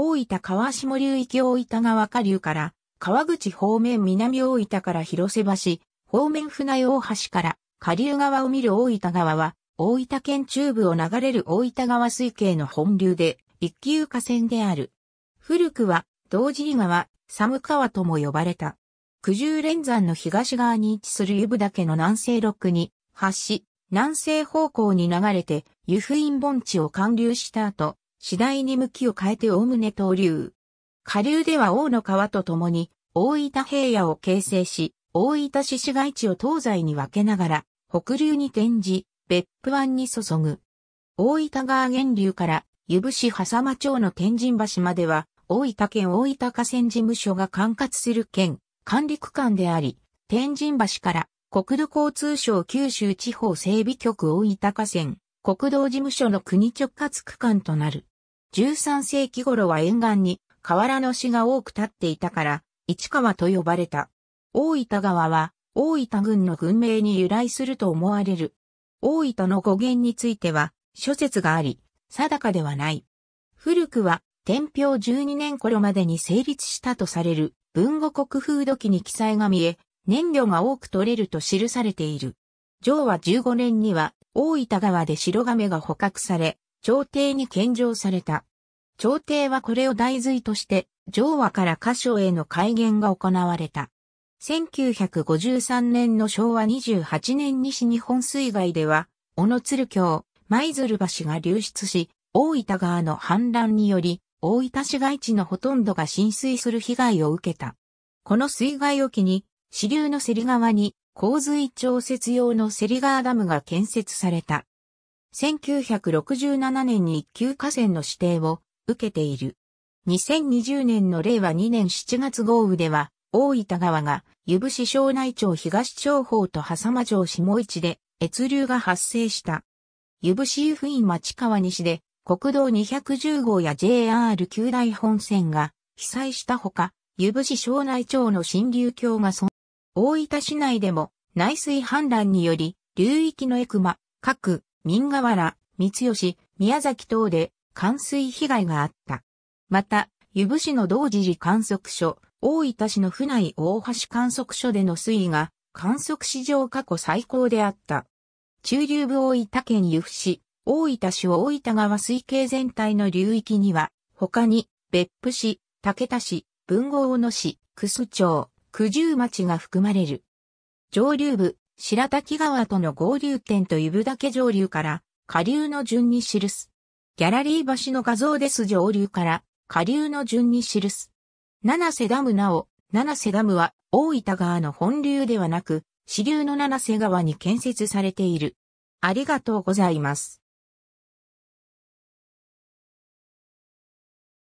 大分川下流域大分川下流から、川口方面南大分から広瀬橋、方面船大橋から下流側を見る大分川は、大分県中部を流れる大分川水系の本流で、一級河川である。古くは、道尻川、寒川とも呼ばれた。九十連山の東側に位置する湯布岳の南西六に、発し、南西方向に流れて、湯布院盆地を貫流した後、次第に向きを変えておおむね投流。下流では大野川と共に、大分平野を形成し、大分市市街地を東西に分けながら、北流に転じ、別府湾に注ぐ。大分川源流から、湯布市狭間町の天神橋までは、大分県大分河川事務所が管轄する県、管理区間であり、天神橋から、国土交通省九州地方整備局大分河川、国道事務所の国直轄区間となる。13世紀頃は沿岸に河原の市が多く建っていたから、市川と呼ばれた。大分川は、大分郡の郡名に由来すると思われる。大分の語源については、諸説があり、定かではない。古くは、天平12年頃までに成立したとされる、文語国風土記に記載が見え、燃料が多く取れると記されている。上和15年には、大分川で白亀が捕獲され、朝廷に献上された。朝廷はこれを大髄として、上和から箇所への改元が行われた。1953年の昭和28年西日本水害では、小野鶴橋、舞鶴橋が流出し、大分川の氾濫により、大分市街地のほとんどが浸水する被害を受けた。この水害を機に、支流のり川に洪水調節用のセリガーダムが建設された。1967年に一級河川の指定を受けている。2020年の令和2年7月豪雨では、大分川が、湯伏庄内町東町方と狭間町下市で、越流が発生した。湯伏湯布院町川西で、国道210号や JR 九大本線が被災したほか、湯伏庄内町の新流橋が損大分市内でも内水氾濫により、流域のエクマ、各、民河原、三吉、宮崎等で冠水被害があった。また、湯布市の同時時観測所、大分市の府内大橋観測所での水位が観測史上過去最高であった。中流部大分県湯布市、大分市を大分川水系全体の流域には、他に別府市、竹田市、文豪野市、楠町、九十町が含まれる。上流部、白滝川との合流点と湯部岳上流から下流の順に記す。ギャラリー橋の画像です上流から下流の順に記す。七瀬ダムなお、七瀬ダムは大分川の本流ではなく、支流の七瀬川に建設されている。ありがとうございます。